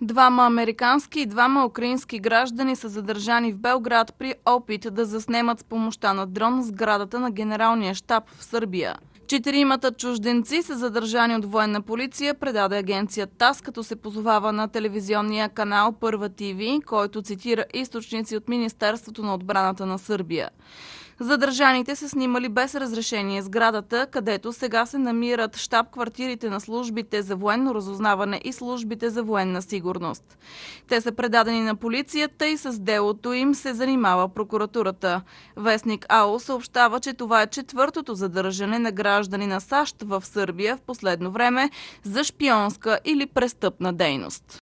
Двама американски и двама украински граждани са задържани в Белград при опит да заснемат с помощта на дрон сградата на генералния щаб в Сърбия. Четиримата чужденци са задържани от военна полиция, предаде агенция ТАС, като се позовава на телевизионния канал Първа ТВ, който цитира източници от Министерството на отбраната на Сърбия. Задържаните се снимали без разрешение сградата, където сега се намират штаб-квартирите на службите за военно разузнаване и службите за военна сигурност. Те са предадени на полицията и с делото им се занимава прокуратурата. Вестник АО съобщава, че това е четвъртото задържане на граждани на САЩ в Сърбия в последно време за шпионска или престъпна дейност.